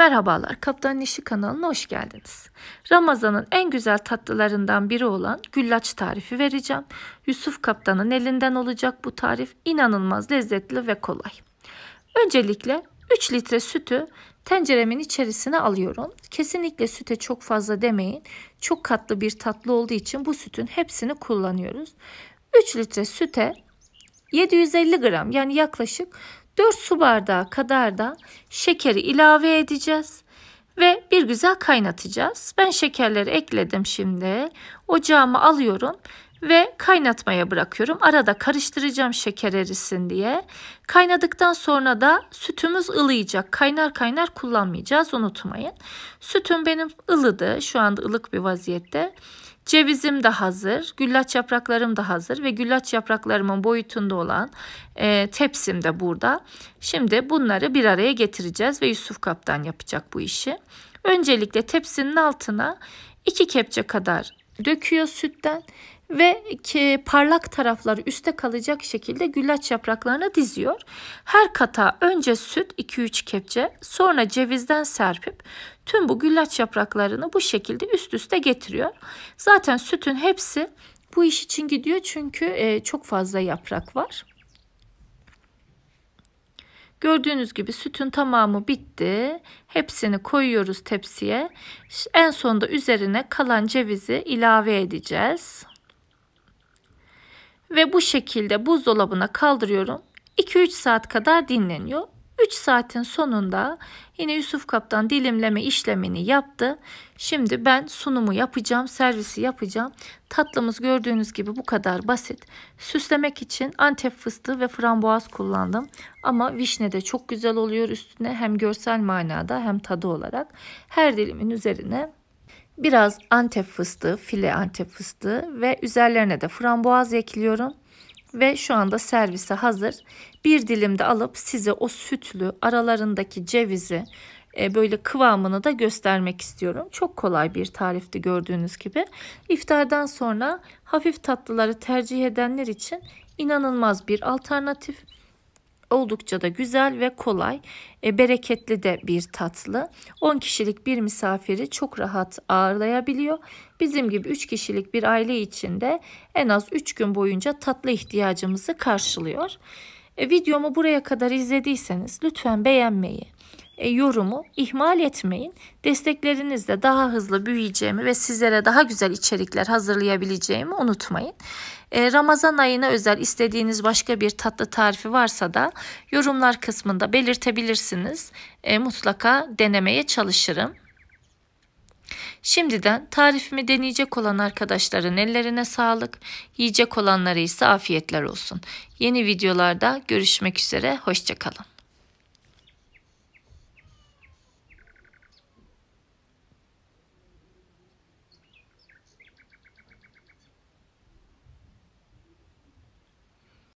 Merhabalar, Kaptanın İşi kanalına hoş geldiniz. Ramazan'ın en güzel tatlılarından biri olan güllaç tarifi vereceğim. Yusuf Kaptan'ın elinden olacak bu tarif. inanılmaz lezzetli ve kolay. Öncelikle 3 litre sütü tenceremin içerisine alıyorum. Kesinlikle süte çok fazla demeyin. Çok katlı bir tatlı olduğu için bu sütün hepsini kullanıyoruz. 3 litre süte 750 gram yani yaklaşık 4 su bardağı kadar da şekeri ilave edeceğiz ve bir güzel kaynatacağız. Ben şekerleri ekledim şimdi. Ocağımı alıyorum ve kaynatmaya bırakıyorum. Arada karıştıracağım şeker erisin diye. Kaynadıktan sonra da sütümüz ılıyacak. Kaynar kaynar kullanmayacağız unutmayın. Sütüm benim ılıdı. Şu anda ılık bir vaziyette. Cevizim de hazır, güllaç yapraklarım da hazır ve güllaç yapraklarımın boyutunda olan e, tepsim de burada. Şimdi bunları bir araya getireceğiz ve Yusuf Kaptan yapacak bu işi. Öncelikle tepsinin altına 2 kepçe kadar döküyor sütten ve ki parlak tarafları üste kalacak şekilde güllaç yapraklarını diziyor. Her kata önce süt 2-3 kepçe sonra cevizden serpip tüm bu güllaç yapraklarını bu şekilde üst üste getiriyor. Zaten sütün hepsi bu iş için gidiyor çünkü e, çok fazla yaprak var. Gördüğünüz gibi sütün tamamı bitti. Hepsini koyuyoruz tepsiye. En sonda üzerine kalan cevizi ilave edeceğiz ve bu şekilde buzdolabına kaldırıyorum. 2-3 saat kadar dinleniyor. 3 saatin sonunda yine Yusuf Kaptan dilimleme işlemini yaptı. Şimdi ben sunumu yapacağım, servisi yapacağım. Tatlımız gördüğünüz gibi bu kadar basit. Süslemek için antep fıstığı ve frambuaz kullandım. Ama vişne de çok güzel oluyor üstüne hem görsel manada hem tadı olarak. Her dilimin üzerine Biraz antep fıstığı, file antep fıstığı ve üzerlerine de frambuaz ekliyorum. Ve şu anda servise hazır. Bir dilim de alıp size o sütlü aralarındaki cevizi e, böyle kıvamını da göstermek istiyorum. Çok kolay bir tarifti gördüğünüz gibi. İftardan sonra hafif tatlıları tercih edenler için inanılmaz bir alternatif. Oldukça da güzel ve kolay, e, bereketli de bir tatlı. 10 kişilik bir misafiri çok rahat ağırlayabiliyor. Bizim gibi 3 kişilik bir aile için de en az 3 gün boyunca tatlı ihtiyacımızı karşılıyor. E, videomu buraya kadar izlediyseniz lütfen beğenmeyi, e, yorumu ihmal etmeyin. Desteklerinizle daha hızlı büyüyeceğimi ve sizlere daha güzel içerikler hazırlayabileceğimi unutmayın. E, Ramazan ayına özel istediğiniz başka bir tatlı tarifi varsa da yorumlar kısmında belirtebilirsiniz. E, mutlaka denemeye çalışırım. Şimdiden tarifimi deneyecek olan arkadaşların ellerine sağlık, yiyecek olanlara ise afiyetler olsun. Yeni videolarda görüşmek üzere, hoşçakalın.